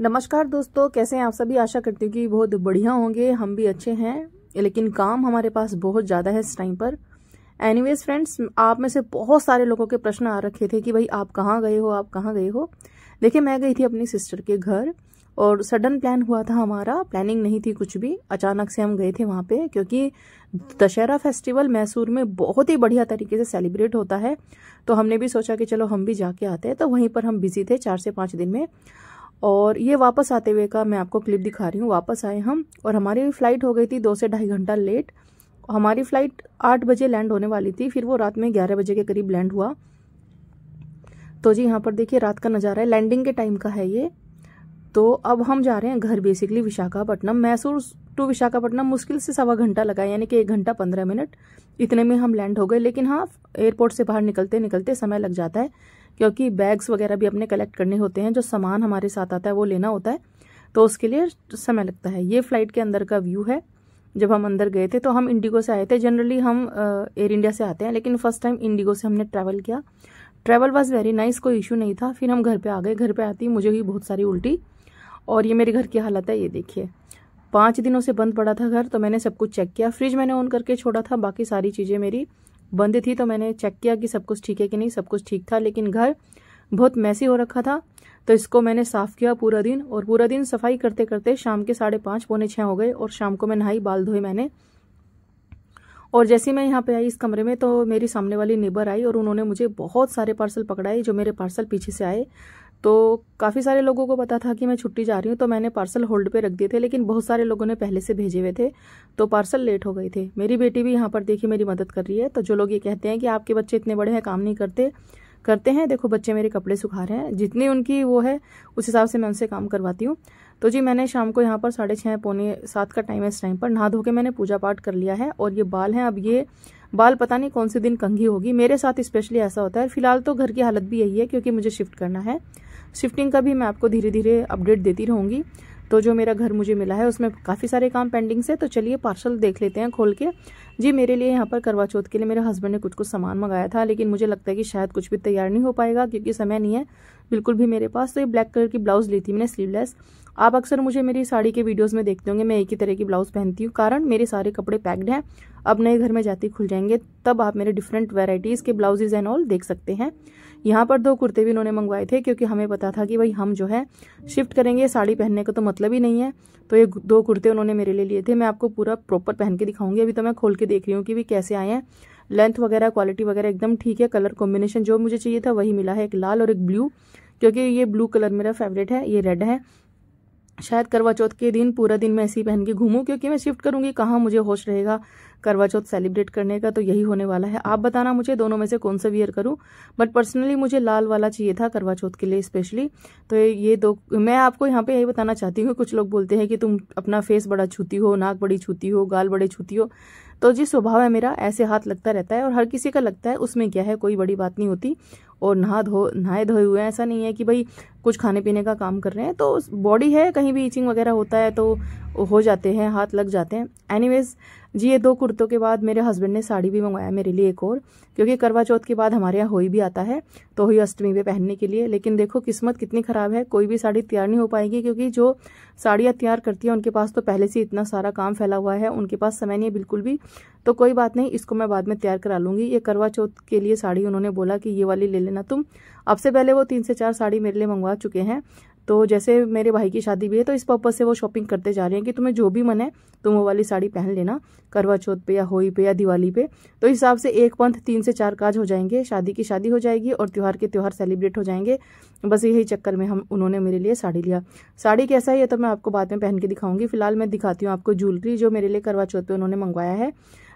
नमस्कार दोस्तों कैसे हैं आप सभी आशा करती हूँ कि बहुत बढ़िया होंगे हम भी अच्छे हैं लेकिन काम हमारे पास बहुत ज़्यादा है इस टाइम पर एनीवेज फ्रेंड्स आप में से बहुत सारे लोगों के प्रश्न आ रखे थे कि भाई आप कहाँ गए हो आप कहाँ गए हो देखिए मैं गई थी अपनी सिस्टर के घर और सडन प्लान हुआ था हमारा प्लानिंग नहीं थी कुछ भी अचानक से हम गए थे वहाँ पे क्योंकि दशहरा फेस्टिवल मैसूर में बहुत ही बढ़िया तरीके से सेलिब्रेट होता है तो हमने भी सोचा कि चलो हम भी जाके आते हैं तो वहीं पर हम बिजी थे चार से पाँच दिन में और ये वापस आते हुए का मैं आपको क्लिप दिखा रही हूँ वापस आए हम और हमारी फ्लाइट हो गई थी दो से ढाई घंटा लेट हमारी फ्लाइट आठ बजे लैंड होने वाली थी फिर वो रात में ग्यारह बजे के करीब लैंड हुआ तो जी यहाँ पर देखिए रात का नज़ारा है लैंडिंग के टाइम का है ये तो अब हम जा रहे हैं घर बेसिकली विशाखापट्टनम मैसूर टू विशाखापट्टनम मुश्किल से सवा घंटा लगा यानी कि एक घंटा पंद्रह मिनट इतने में हम लैंड हो गए लेकिन हाँ एयरपोर्ट से बाहर निकलते निकलते समय लग जाता है क्योंकि बैग्स वगैरह भी अपने कलेक्ट करने होते हैं जो सामान हमारे साथ आता है वो लेना होता है तो उसके लिए समय लगता है ये फ्लाइट के अंदर का व्यू है जब हम अंदर गए थे तो हम इंडिगो से आए थे जनरली हम एयर इंडिया से आते हैं लेकिन फर्स्ट टाइम इंडिगो से हमने ट्रैवल किया ट्रैवल वॉज वेरी नाइस कोई इशू नहीं था फिर हम घर पे आ गए घर पे आती मुझे हुई बहुत सारी उल्टी और ये मेरे घर की हालत है ये देखिए पाँच दिनों से बंद पड़ा था घर तो मैंने सब कुछ चेक किया फ्रिज मैंने ऑन करके छोड़ा था बाकी सारी चीज़ें मेरी बंद थी तो मैंने चेक किया कि सब कुछ ठीक है कि नहीं सब कुछ ठीक था लेकिन घर बहुत मैसी हो रखा था तो इसको मैंने साफ किया पूरा दिन और पूरा दिन सफाई करते करते शाम के साढ़े पाँच पौने छः हो गए और शाम को मैं नहाई बाल धोए मैंने और जैसे मैं यहाँ पे आई इस कमरे में तो मेरी सामने वाली नेबर आई और उन्होंने मुझे बहुत सारे पार्सल पकड़ाए जो मेरे पार्सल पीछे से आए तो काफ़ी सारे लोगों को पता था कि मैं छुट्टी जा रही हूँ तो मैंने पार्सल होल्ड पे रख दिए थे लेकिन बहुत सारे लोगों ने पहले से भेजे हुए थे तो पार्सल लेट हो गए थे मेरी बेटी भी यहाँ पर देखी मेरी मदद कर रही है तो जो लोग ये कहते हैं कि आपके बच्चे इतने बड़े हैं काम नहीं करते करते हैं देखो बच्चे मेरे कपड़े सुखा रहे हैं जितनी उनकी वो है उस हिसाब से मैं उनसे काम करवाती हूँ तो जी मैंने शाम को यहाँ पर साढ़े छः पौने सात का टाइम है इस टाइम पर नहा धो के मैंने पूजा पाठ कर लिया है और ये बाल हैं अब ये बाल पता नहीं कौन से दिन कंघी होगी मेरे साथ स्पेशली ऐसा होता है फिलहाल तो घर की हालत भी यही है क्योंकि मुझे शिफ्ट करना है शिफ्टिंग का भी मैं आपको धीरे धीरे अपडेट देती रहूँगी तो जो मेरा घर मुझे मिला है उसमें काफ़ी सारे काम पेंडिंग से तो चलिए पार्सल देख लेते हैं खोल के जी मेरे लिए यहाँ पर करवा चौथ के लिए मेरे हस्बैंड ने कुछ कुछ सामान मंगाया था लेकिन मुझे लगता है कि शायद कुछ भी तैयार नहीं हो पाएगा क्योंकि समय नहीं है बिल्कुल भी मेरे पास तो ये ब्लैक कलर की ब्लाउज़ ली थी मैंने स्लीवलेस आप अक्सर मुझे मेरी साड़ी के वीडियोस में देखते होंगे मैं एक ही तरह की ब्लाउज़ पहनती हूँ कारण मेरे सारे कपड़े पैक्ड हैं अब नए घर में जाते खुल जाएंगे तब आप मेरे डिफरेंट वेराइटीज़ के ब्लाउजेज एंड ऑल देख सकते हैं यहाँ पर दो कुर्ते भी उन्होंने मंगवाए थे क्योंकि हमें पता था कि भाई हम जो है शिफ्ट करेंगे साड़ी पहनने का तो मतलब ही नहीं है तो ये दो कुर्ते उन्होंने मेरे लिए लिए थे मैं आपको पूरा प्रॉपर पहन के दिखाऊंगी अभी तो मैं खोल के देख रही हूँ कि भी कैसे आए हैं लेंथ वगैरह क्वालिटी वगैरह एकदम ठीक है कलर कॉम्बिनेशन जो मुझे चाहिए था वही मिला है एक लाल और एक ब्लू क्योंकि ये ब्लू कलर मेरा फेवरेट है ये रेड है शायद करवा चौथ के दिन पूरा दिन मैं ऐसे ही पहन के घूमूं क्योंकि मैं शिफ्ट करूंगी कहाँ मुझे होश रहेगा करवा चौथ सेलिब्रेट करने का तो यही होने वाला है आप बताना मुझे दोनों में से कौन सा वियर करूं बट पर्सनली मुझे लाल वाला चाहिए था करवा चौथ के लिए स्पेशली तो ये दो मैं आपको यहाँ पे यही बताना चाहती हूँ कुछ लोग बोलते हैं कि तुम अपना फेस बड़ा छूती हो नाक बड़ी छूती हो गाल बड़े छूती हो तो जी स्वभाव है मेरा ऐसे हाथ लगता रहता है और हर किसी का लगता है उसमें क्या है कोई बड़ी बात नहीं होती और नहा धो नहाए धोए हुए ऐसा नहीं है कि भाई कुछ खाने पीने का काम कर रहे हैं तो बॉडी है कहीं भी ईचिंग वगैरह होता है तो हो जाते हैं हाथ लग जाते हैं एनीवेज जी ये दो कुर्तों के बाद मेरे हस्बैंड ने साड़ी भी मंगवाया मेरे लिए एक और क्योंकि करवा चौथ के बाद हमारे यहाँ होई भी आता है तो ही अष्टमी पे पहनने के लिए लेकिन देखो किस्मत कितनी ख़राब है कोई भी साड़ी तैयार नहीं हो पाएगी क्योंकि जो साड़ियाँ तैयार करती हैं उनके पास तो पहले से इतना सारा काम फैला हुआ है उनके पास समय नहीं है बिल्कुल भी तो कोई बात नहीं इसको मैं बाद में तैयार करा लूंगी ये करवा चौथ के लिए साड़ी उन्होंने बोला कि ये वाली ले लेना तुम अब से पहले वो तीन से चार साड़ी मेरे लिए मंगवा चुके हैं तो जैसे मेरे भाई की शादी भी है तो इस पर्पज़ से वो शॉपिंग करते जा रहे हैं कि तुम्हें जो भी मन है तुम वो वाली साड़ी पहन लेना करवा चौथ पे या होली पे या दिवाली पे तो इस हिसाब से एक पंथ तीन से चार काज हो जाएंगे शादी की शादी हो जाएगी और त्यौहार के त्यौहार सेलिब्रेट हो जाएंगे बस यही चक्कर में हम उन्होंने मेरे लिए साड़ी लिया साड़ी कैसा है तो मैं आपको बाद में पहन के दिखाऊंगी फिलहाल मैं दिखाती हूँ आपको ज्वेलरी जो मेरे लिए करवा चौथ पे उन्होंने मंगवाया है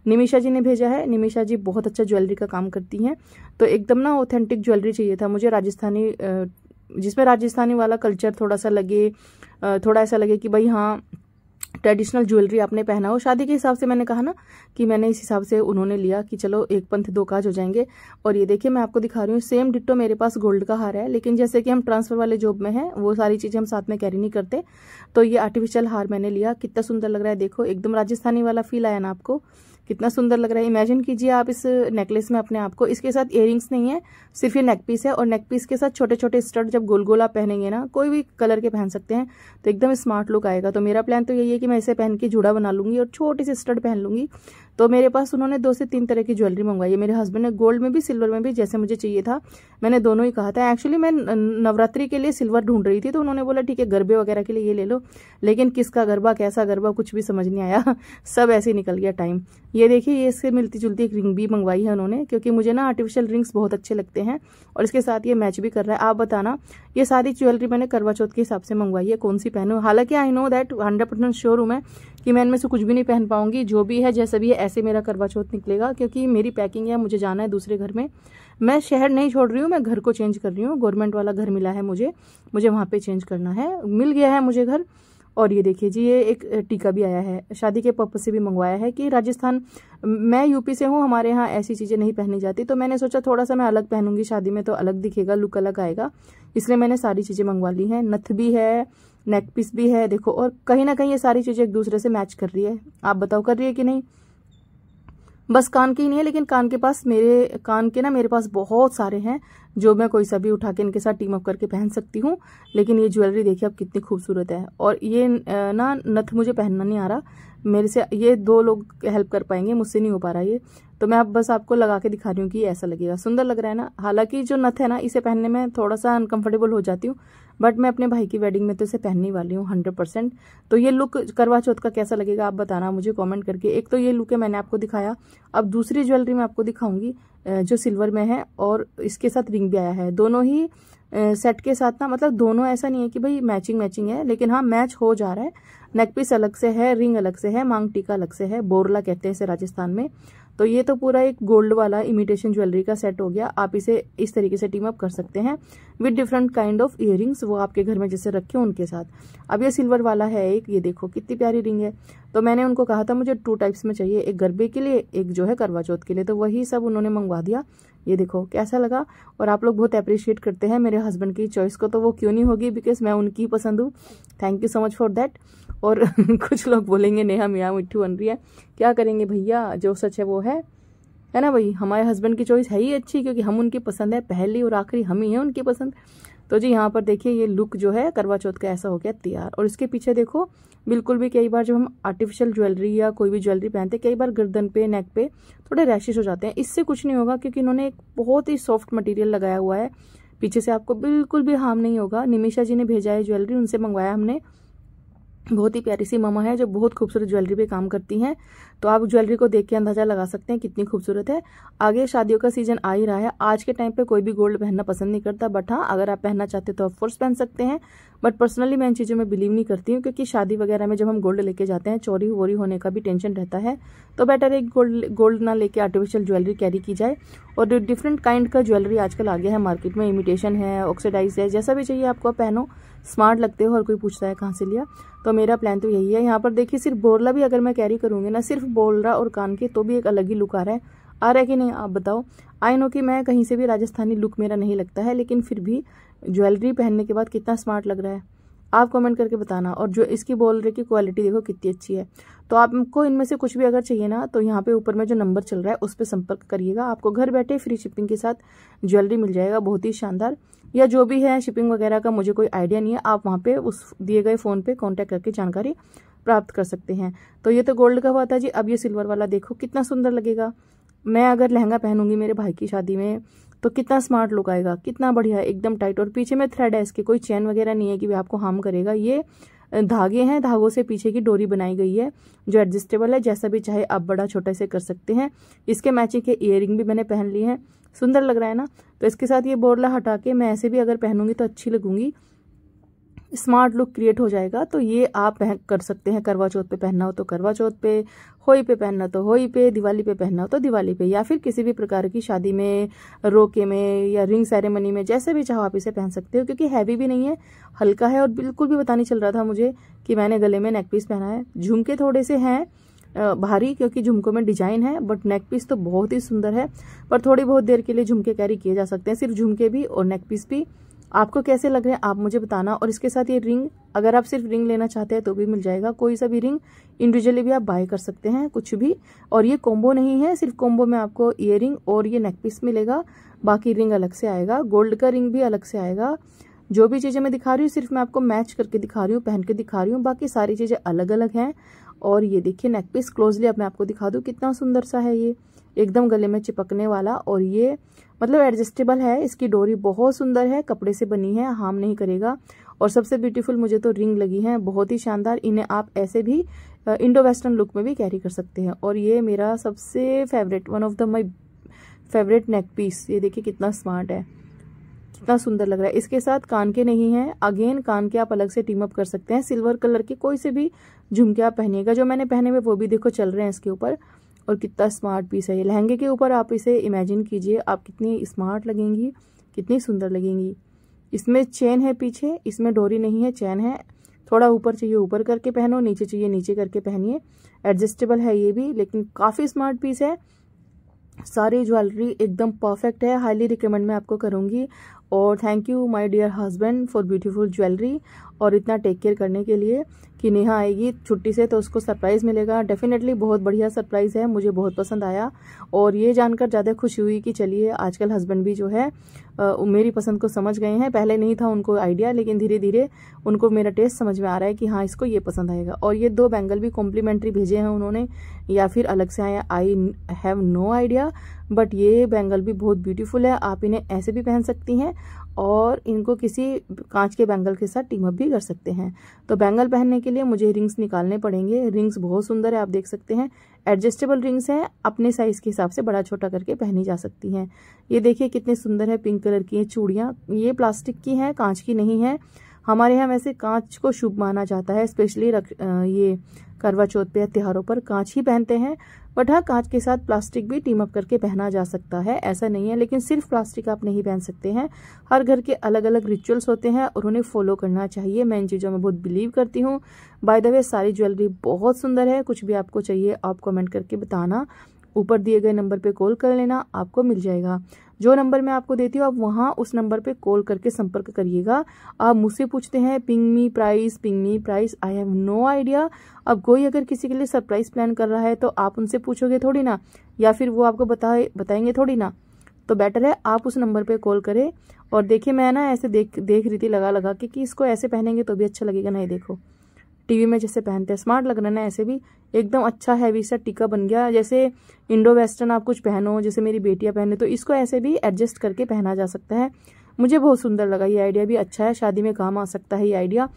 निमिषा जी ने भेजा है निमिषा जी बहुत अच्छा ज्वेलरी का काम करती हैं तो एकदम ना ऑथेंटिक ज्वेलरी चाहिए था मुझे राजस्थानी जिसमें राजस्थानी वाला कल्चर थोड़ा सा लगे थोड़ा ऐसा लगे कि भाई हाँ ट्रेडिशनल ज्वेलरी आपने पहना हो शादी के हिसाब से मैंने कहा ना कि मैंने इस हिसाब से उन्होंने लिया कि चलो एक पंथ दो काज हो जाएंगे और ये देखिए मैं आपको दिखा रही हूँ सेम डिट्टो मेरे पास गोल्ड का हार है लेकिन जैसे कि हम ट्रांसफर वाले जॉब में हैं वो सारी चीज़ें हम साथ में कैरी नहीं करते तो ये आर्टिफिशियल हार मैंने लिया कितना सुंदर लग रहा है देखो एकदम राजस्थानी वाला फील आया ना आपको कितना सुंदर लग रहा है इमेजिन कीजिए आप इस नेकलेस में अपने आप को इसके साथ इयरिंग्स नहीं है सिर्फ ये नेक पीस है और नेक पीस के साथ छोटे छोटे स्टड जब गोल गोल आप पहनेंगे ना कोई भी कलर के पहन सकते हैं तो एकदम स्मार्ट लुक आएगा तो मेरा प्लान तो यही है कि मैं इसे पहन के जुड़ा बना लूंगी और छोटे से स्टड पहन लूंगी तो मेरे पास उन्होंने दो से तीन तरह की ज्वेलरी मंगवाई है मेरे हस्बैंड ने गोल्ड में भी सिल्वर में भी जैसे मुझे चाहिए था मैंने दोनों ही कहा था एक्चुअली मैं नवरात्रि के लिए सिल्वर ढूंढ रही थी तो उन्होंने बोला ठीक है गरबे वगैरह के लिए ये ले लो लेकिन किसका गरबा कैसा गरबा कुछ भी समझ नहीं आया सब ऐसे ही निकल गया टाइम ये देखिए ये इससे मिलती जुलती एक रिंग भी मंगवाई है उन्होंने क्योंकि मुझे ना आर्टिफिशियल रिंग्स बहुत अच्छे लगते हैं और इसके साथ ये मैच भी कर रहा है आप बताना ये सारी ज्वेलरी मैंने करवा चौथ के हिसाब से मंगवाई है कौन सी पहनू हालांकि I know that hundred percent sure हूँ मैं कि मैं इनमें से कुछ भी नहीं पहन पाऊंगी जो भी है जैसा भी है ऐसे मेरा करवा चौथ निकलेगा क्योंकि मेरी पैकिंग है मुझे जाना है दूसरे घर में मैं शहर नहीं छोड़ रही हूँ मैं घर को चेंज कर रही हूँ गवर्नमेंट वाला घर मिला है मुझे मुझे वहाँ पर चेंज करना है मिल गया है मुझे घर और ये देखिए जी ये एक टीका भी आया है शादी के पर्पज से भी मंगवाया है कि राजस्थान मैं यूपी से हूँ हमारे यहाँ ऐसी चीज़ें नहीं पहनी जाती तो मैंने सोचा थोड़ा सा मैं अलग पहनूंगी शादी में तो अलग दिखेगा लुक अलग आएगा इसलिए मैंने सारी चीज़ें मंगवा ली हैं नथ भी है नेक पीस भी है देखो और कहीं ना कहीं ये सारी चीज़ें एक दूसरे से मैच कर रही है आप बताओ कर रही है कि नहीं बस कान की नहीं है लेकिन कान के पास मेरे कान के ना मेरे पास बहुत सारे हैं जो मैं कोई सा भी उठा के इनके साथ टीम अप करके पहन सकती हूँ लेकिन ये ज्वेलरी देखिए अब कितनी खूबसूरत है और ये ना नथ मुझे पहनना नहीं आ रहा मेरे से ये दो लोग हेल्प कर पाएंगे मुझसे नहीं हो पा रहा ये तो मैं अब बस आपको लगा के दिखा रही हूँ कि ऐसा लगेगा सुंदर लग रहा है ना हालांकि जो नथ है ना इसे पहनने में थोड़ा सा अनकम्फर्टेबल हो जाती हूँ बट मैं अपने भाई की वेडिंग में तो इसे पहनने वाली हूँ हंड्रेड परसेंट तो ये लुक करवा चौथ का कैसा लगेगा आप बताना मुझे कॉमेंट करके एक तो ये लुक है मैंने आपको दिखाया अब दूसरी ज्वेलरी मैं आपको दिखाऊंगी जो सिल्वर में है और इसके साथ रिंग भी आया है दोनों ही सेट के साथ ना मतलब दोनों ऐसा नहीं है कि भाई मैचिंग मैचिंग है लेकिन हाँ मैच हो जा रहा है नेकपीस अलग से है रिंग अलग से है मांग टीका अलग से है बोरला कहते हैं इसे राजस्थान में तो ये तो पूरा एक गोल्ड वाला इमिटेशन ज्वेलरी का सेट हो गया आप इसे इस तरीके से टीम अप कर सकते हैं with different kind of ear वो आपके घर में जैसे रखे उनके साथ अब ये सिल्वर वाला है एक ये देखो कितनी प्यारी रिंग है तो मैंने उनको कहा था मुझे टू टाइप्स में चाहिए एक गरबे के लिए एक जो है करवा चौथ के लिए तो वही सब उन्होंने मंगवा दिया ये देखो कैसा लगा और आप लोग बहुत अप्रिशिएट करते हैं मेरे हस्बैंड की चॉइस को तो वो क्यों नहीं होगी बिकॉज मैं उनकी पसंद हूँ thank you so much for that और कुछ लोग बोलेंगे नेहा मियाँ मिट्टू बन रही है क्या करेंगे भैया जो सच है वो है है ना भाई हमारे हस्बैंड की चॉइस है ही अच्छी क्योंकि हम उनकी पसंद है पहली और आखिरी हम ही हैं उनकी पसंद तो जी यहाँ पर देखिए ये लुक जो है करवा चौथ का ऐसा हो गया तैयार और इसके पीछे देखो बिल्कुल भी कई बार जब हम आर्टिफिशियल ज्वेलरी या कोई भी ज्वेलरी पहनते कई बार गर्दन पे नेक पे थोड़े रैशेज हो जाते हैं इससे कुछ नहीं होगा क्योंकि इन्होंने एक बहुत ही सॉफ्ट मटेरियल लगाया हुआ है पीछे से आपको बिल्कुल भी हार्म नहीं होगा निमिषा जी ने भेजा है ज्वेलरी उनसे मंगवाया हमने बहुत ही प्यारी सी ममा है जो बहुत खूबसूरत ज्वेलरी पे काम करती हैं तो आप ज्वेलरी को देख के अंदाजा लगा सकते हैं कितनी खूबसूरत है आगे शादियों का सीजन आ ही रहा है आज के टाइम पे कोई भी गोल्ड पहनना पसंद नहीं करता बट हाँ अगर आप पहनना चाहते तो ऑफकोर्स पहन सकते हैं बट पर्सनली मैं इन चीज़ों में बिलीव नहीं करती हूँ क्योंकि शादी वगैरह में जब हम गोल्ड लेके जाते हैं चोरी वोरी होने का भी टेंशन रहता है तो बेटर एक गोल्ड गोल्ड ना लेके आर्टिफिशियल ज्वेलरी कैरी की जाए और डिफरेंट काइंड का ज्वेलरी आजकल आ गया है मार्केट में इमिटेशन है ऑक्सीडाइज है जैसा भी चाहिए आपको पहनो स्मार्ट लगते हो और कोई पूछता है कहाँ से लिया तो मेरा प्लान तो यही है यहाँ पर देखिए सिर्फ बोरला भी अगर मैं कैरी करूँगी ना सिर्फ बोरला और कान के तो भी एक अलग ही लुक आ रहा है आ रहा है कि नहीं आप बताओ आई नो कि मैं कहीं से भी राजस्थानी लुक मेरा नहीं लगता है लेकिन फिर भी ज्वेलरी पहनने के बाद कितना स्मार्ट लग रहा है आप कमेंट करके बताना और जो इसकी बोल रही की क्वालिटी देखो कितनी अच्छी है तो आपको इनमें से कुछ भी अगर चाहिए ना तो यहाँ पे ऊपर में जो नंबर चल रहा है उस पर संपर्क करिएगा आपको घर बैठे फ्री शिपिंग के साथ ज्वेलरी मिल जाएगा बहुत ही शानदार या जो भी है शिपिंग वगैरह का मुझे कोई आइडिया नहीं है आप वहाँ पे उस दिए गए फ़ोन पे कांटेक्ट करके जानकारी प्राप्त कर सकते हैं तो ये तो गोल्ड का हुआ था जी अब ये सिल्वर वाला देखो कितना सुंदर लगेगा मैं अगर लहंगा पहनूंगी मेरे भाई की शादी में तो कितना स्मार्ट लुक आएगा कितना बढ़िया एकदम टाइट और पीछे में थ्रेड है इसके कोई चैन वगैरह नहीं है कि वह आपको हार्म करेगा ये धागे हैं धागों से पीछे की डोरी बनाई गई है जो एडजस्टेबल है जैसा भी चाहे आप बड़ा छोटा से कर सकते हैं इसके मैचिंग के इयर भी मैंने पहन ली है सुंदर लग रहा है ना तो इसके साथ ये बोरला हटा के मैं ऐसे भी अगर पहनूंगी तो अच्छी लगूंगी स्मार्ट लुक क्रिएट हो जाएगा तो ये आप पहन कर सकते हैं करवा चौथ पे पहनना हो तो करवा चौथ पे होई पे पहनना तो होई पे दिवाली पे पहनना हो तो दिवाली पे या फिर किसी भी प्रकार की शादी में रोके में या रिंग सेरेमनी में जैसे भी चाहो आप इसे पहन सकते हो क्योंकि हैवी भी नहीं है हल्का है और बिल्कुल भी पता नहीं चल रहा था मुझे कि मैंने गले में नेकपीस पहना है झुमके थोड़े से हैं भारी क्योंकि झुमकों में डिजाइन है बट नेक पीस तो बहुत ही सुंदर है पर थोड़ी बहुत देर के लिए झुमके कैरी किए जा सकते हैं सिर्फ झुमके भी और नेक पीस भी आपको कैसे लग रहे हैं आप मुझे बताना और इसके साथ ये रिंग अगर आप सिर्फ रिंग लेना चाहते हैं तो भी मिल जाएगा कोई सा भी रिंग इंडिविजुअली भी आप बाय कर सकते हैं कुछ भी और ये कॉम्बो नहीं है सिर्फ कॉम्बो में आपको ईयर और ये नेक पीस मिलेगा बाकी रिंग अलग से आएगा गोल्ड का रिंग भी अलग से आएगा जो भी चीज़ें मैं दिखा रही हूँ सिर्फ मैं आपको मैच करके दिखा रही हूँ पहन के दिखा रही हूँ बाकी सारी चीज़ें अलग अलग हैं और ये देखिए नेक पीस क्लोजली अब मैं आपको दिखा दूँ कितना सुंदर सा है ये एकदम गले में चिपकने वाला और ये मतलब एडजस्टेबल है इसकी डोरी बहुत सुंदर है कपड़े से बनी है हार्म नहीं करेगा और सबसे ब्यूटीफुल मुझे तो रिंग लगी है बहुत ही शानदार इन्हें आप ऐसे भी इंडो वेस्टर्न लुक में भी कैरी कर सकते हैं और ये मेरा सबसे favourite one of the my favourite neck piece ये देखिए कितना स्मार्ट है कितना सुंदर लग रहा है इसके साथ कान के नहीं है अगेन कान के आप अलग से टीम अप कर सकते हैं सिल्वर कलर के कोई से भी झुमके आप पहनेगा जो मैंने पहने हुए वो भी देखो चल रहे हैं इसके ऊपर और कितना स्मार्ट पीस है ये लहंगे के ऊपर आप इसे इमेजिन कीजिए आप कितनी स्मार्ट लगेंगी कितनी सुंदर लगेंगी इसमें चेन है पीछे इसमें डोरी नहीं है चैन है थोड़ा ऊपर चाहिए ऊपर करके पहनो नीचे चाहिए नीचे करके पहनिए एडजस्टेबल है ये भी लेकिन काफ़ी स्मार्ट पीस है सारी ज्वेलरी एकदम परफेक्ट है हाईली रिकमेंड मैं आपको करूँगी और thank you my dear husband for beautiful jewellery और इतना टेक केयर करने के लिए कि नेहा आएगी छुट्टी से तो उसको सरप्राइज़ मिलेगा डेफिनेटली बहुत बढ़िया सरप्राइज़ है मुझे बहुत पसंद आया और ये जानकर ज़्यादा खुशी हुई कि चलिए आजकल हस्बैंड भी जो है मेरी पसंद को समझ गए हैं पहले नहीं था उनको आइडिया लेकिन धीरे धीरे उनको मेरा टेस्ट समझ में आ रहा है कि हाँ इसको ये पसंद आएगा और ये दो बैंगल भी कॉम्प्लीमेंट्री भेजे हैं उन्होंने या फिर अलग से आए I have no idea but ये बैंगल भी बहुत ब्यूटीफुल है आप इन्हें ऐसे भी पहन सकती हैं और इनको किसी कांच के बैंगल के साथ टीम अप भी कर सकते हैं तो बैंगल पहनने के लिए मुझे रिंग्स निकालने पड़ेंगे रिंग्स बहुत सुंदर है आप देख सकते हैं एडजस्टेबल रिंग्स हैं अपने साइज़ के हिसाब से बड़ा छोटा करके पहनी जा सकती हैं ये देखिए कितने सुंदर है पिंक कलर की चूड़ियाँ ये प्लास्टिक की हैं कांच की नहीं है हमारे यहाँ वैसे कांच को शुभ माना जाता है स्पेशली ये करवा चौथ पे त्योहारों पर कांच ही पहनते हैं बट हाँ कांच के साथ प्लास्टिक भी टीम अप करके पहना जा सकता है ऐसा नहीं है लेकिन सिर्फ प्लास्टिक आप नहीं पहन सकते हैं हर घर के अलग अलग रिचुअल्स होते हैं और उन्हें फॉलो करना चाहिए मैं इन चीज़ों में बहुत बिलीव करती हूँ बाय द वे सारी ज्वेलरी बहुत सुंदर है कुछ भी आपको चाहिए आप कमेंट करके बताना ऊपर दिए गए नंबर पर कॉल कर लेना आपको मिल जाएगा जो नंबर मैं आपको देती हूँ आप वहाँ उस नंबर पे कॉल करके संपर्क करिएगा आप मुझसे पूछते हैं ping me price ping me price I have no idea अब कोई अगर किसी के लिए सरप्राइज प्लान कर रहा है तो आप उनसे पूछोगे थोड़ी ना या फिर वो आपको बताए बताएंगे थोड़ी ना तो बेटर है आप उस नंबर पर कॉल करें और देखिए मैं ना ऐसे देख देख रही थी लगा लगा के कि इसको ऐसे पहनेंगे तो भी अच्छा लगेगा नहीं देखो टीवी में जैसे पहनते हैं स्मार्ट लग रहा है ना ऐसे भी एकदम अच्छा हैवी सा टीका बन गया जैसे इंडो वेस्टर्न आप कुछ पहनो जैसे मेरी बेटियाँ पहने तो इसको ऐसे भी एडजस्ट करके पहना जा सकता है मुझे बहुत सुंदर लगा ये आइडिया भी अच्छा है शादी में काम आ सकता है ये आइडिया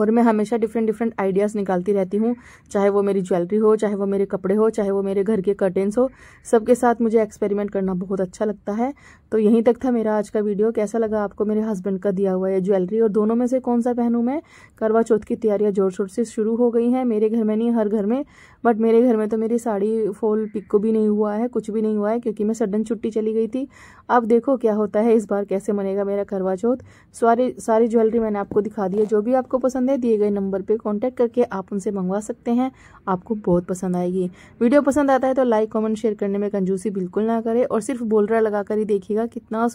और मैं हमेशा डिफरेंट डिफरेंट आइडियाज़ निकालती रहती हूँ चाहे वो मेरी ज्वेलरी हो चाहे वो मेरे कपड़े हो चाहे वो मेरे घर के कर्टेंस हो सबके साथ मुझे एक्सपेरिमेंट करना बहुत अच्छा लगता है तो यहीं तक था मेरा आज का वीडियो कैसा लगा आपको मेरे हस्बैंड का दिया हुआ है ज्वेलरी और दोनों में से कौन सा पहनूँ मैं करवा चौथ की तैयारियाँ जोर शोर से शुरू हो गई हैं मेरे घर में नहीं हर घर में बट मेरे घर में तो मेरी साड़ी फॉल पिक्को भी नहीं हुआ है कुछ भी नहीं हुआ है क्योंकि मैं सडन छुट्टी चली गई थी अब देखो क्या होता है इस बार कैसे मनेगा मेरा करवा चौथ सारी सारी ज्वेलरी मैंने आपको दिखा दी है जो भी आपको पसंद है दिए गए नंबर पर कॉन्टैक्ट करके आप उनसे मंगवा सकते हैं आपको बहुत पसंद आएगी वीडियो पसंद आता है तो लाइक कॉमेंट शेयर करने में कंजूसी बिल्कुल ना करें और सिर्फ बोलरा लगा ही देखिएगा कितना